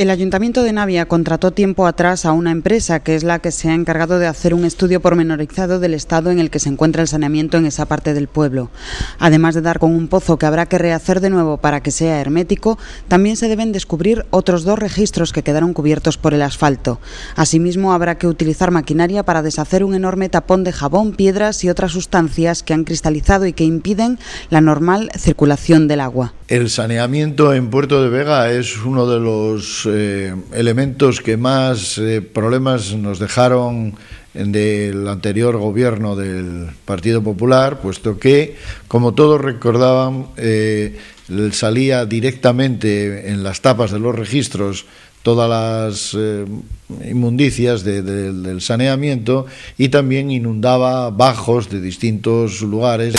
El Ayuntamiento de Navia contrató tiempo atrás a una empresa que es la que se ha encargado de hacer un estudio pormenorizado del estado en el que se encuentra el saneamiento en esa parte del pueblo. Además de dar con un pozo que habrá que rehacer de nuevo para que sea hermético, también se deben descubrir otros dos registros que quedaron cubiertos por el asfalto. Asimismo, habrá que utilizar maquinaria para deshacer un enorme tapón de jabón, piedras y otras sustancias que han cristalizado y que impiden la normal circulación del agua. El saneamiento en Puerto de Vega es uno de los eh, elementos que más eh, problemas nos dejaron del anterior gobierno del Partido Popular, puesto que, como todos recordaban, eh, salía directamente en las tapas de los registros todas las eh, inmundicias del saneamiento y también inundaba bajos de distintos lugares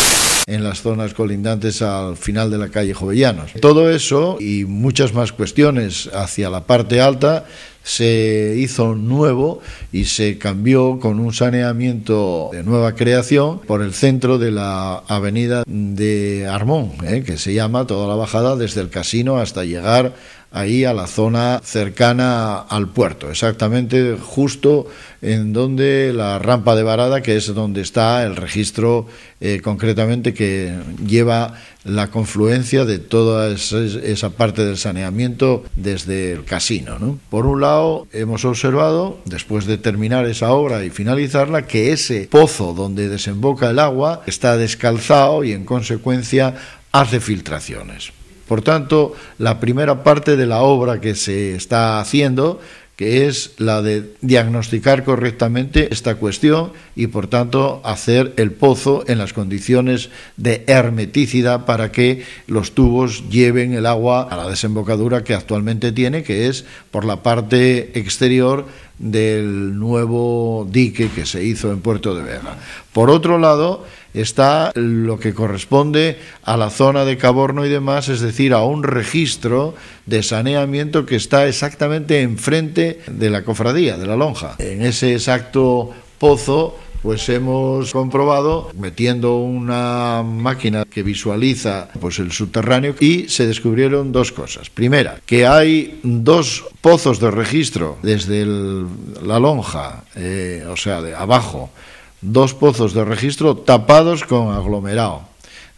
en las zonas colindantes al final de la calle Jovellanos. Todo eso y muchas más cuestiones hacia la parte alta se hizo nuevo y se cambió con un saneamiento de nueva creación por el centro de la avenida de Armón, eh, que se llama toda la bajada desde el casino hasta llegar ahí a la zona cercana al puerto, exactamente justo en donde la rampa de varada, que es donde está el registro eh, concretamente que lleva la confluencia de toda esa parte del saneamiento desde el casino. Por un lado, hemos observado, después de terminar esa obra y finalizarla, que ese pozo donde desemboca el agua está descalzado y en consecuencia hace filtraciones. Por tanto, la primera parte de la obra que se está haciendo, que es la de diagnosticar correctamente esta cuestión y, por tanto, hacer el pozo en las condiciones de hermeticidad para que los tubos lleven el agua a la desembocadura que actualmente tiene, que es por la parte exterior del nuevo dique que se hizo en Puerto de Vega. Por otro lado, está lo que corresponde a la zona de Caborno y demás, es decir, a un registro de saneamiento que está exactamente enfrente de la cofradía, de la lonja. En ese exacto pozo pues hemos comprobado metiendo una máquina que visualiza pues el subterráneo y se descubrieron dos cosas. Primera, que hay dos pozos de registro desde la lonja, eh, o sea, de abajo dos pozos de registro tapados con aglomerado.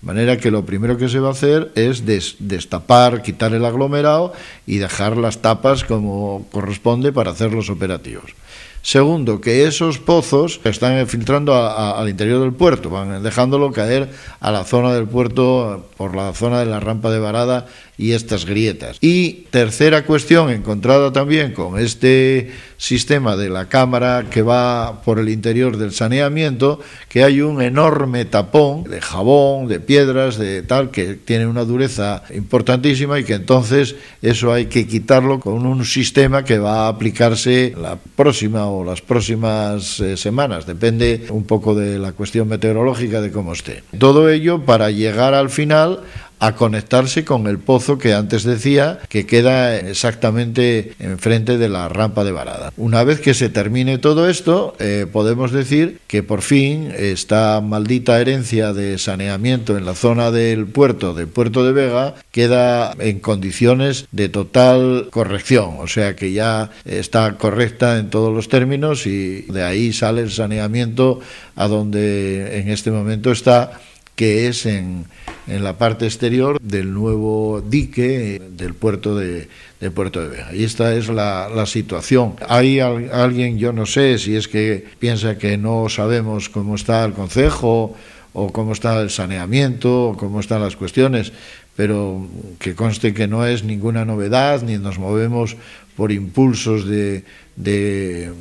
De manera que lo primero que se va a hacer es destapar, quitar el aglomerado y dejar las tapas como corresponde para hacer los operativos. Segundo, que esos pozos están filtrando al interior del puerto, van dejándolo caer a la zona del puerto por la zona de la rampa de varada y estas grietas. Y tercera cuestión encontrada también con este sistema de la cámara que va por el interior del saneamiento, que hay un enorme tapón de jabón, de piedras, de tal, que tiene una dureza importantísima y que entonces eso hay que quitarlo con un sistema que va a aplicarse la próxima las próximas eh, semanas, depende un poco de la cuestión meteorológica de cómo esté. Todo ello para llegar al final a conectarse con el pozo que antes decía que queda exactamente enfrente de la rampa de varada. Una vez que se termine todo esto, eh, podemos decir que por fin esta maldita herencia de saneamiento en la zona del puerto de Puerto de Vega queda en condiciones de total corrección, o sea que ya está correcta en todos los términos y de ahí sale el saneamiento a donde en este momento está, que es en en la parte exterior del nuevo dique eh, del puerto de, Puerto de Vega. Y esta es la, situación. Hay alguien, yo no sé si es que piensa que no sabemos cómo está el concejo o cómo está el saneamiento, o cómo están las cuestiones, pero que conste que no es ninguna novedad, ni nos movemos por impulsos de, de,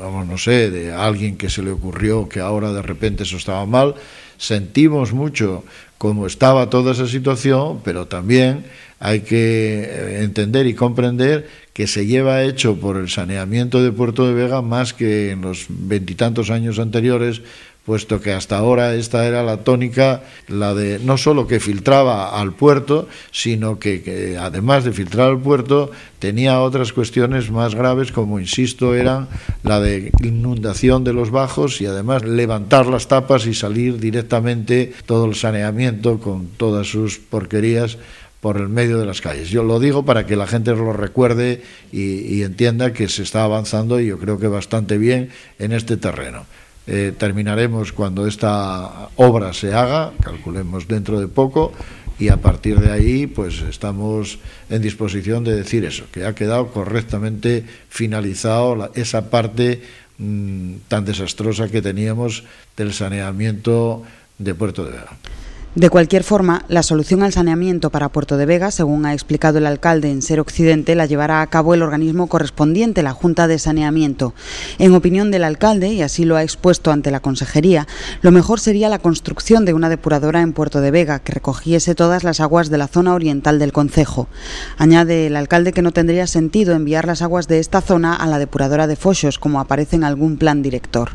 vamos, no sé, de alguien que se le ocurrió que ahora de repente eso estaba mal. Sentimos mucho como estaba toda esa situación, pero también hay que eh, entender y comprender que se lleva hecho por el saneamiento de Puerto de Vega más que en los veintitantos años anteriores puesto que hasta ahora esta era la tónica, la de no solo que filtraba al puerto, sino que, además de filtrar al puerto, tenía otras cuestiones más graves, como insisto, eran la de inundación de los bajos y además levantar las tapas y salir directamente todo el saneamiento con todas sus porquerías por el medio de las calles. Yo lo digo para que la gente lo recuerde y entienda que se está avanzando y yo creo que bastante bien en este terreno. Eh, terminaremos cuando esta obra se haga, calculemos dentro de poco, y a partir de ahí pues estamos en disposición de decir eso, que ha quedado correctamente finalizado esa parte mm, tan desastrosa que teníamos del saneamiento de Puerto de Vega. De cualquier forma, la solución al saneamiento para Puerto de Vega, según ha explicado el alcalde en Ser Occidente, la llevará a cabo el organismo correspondiente, la Junta de Saneamiento. En opinión del alcalde, y así lo ha expuesto ante la Consejería, lo mejor sería la construcción de una depuradora en Puerto de Vega que recogiese todas las aguas de la zona oriental del concejo. Añade el alcalde que no tendría sentido enviar las aguas de esta zona a la depuradora de Fochos, como aparece en algún plan director.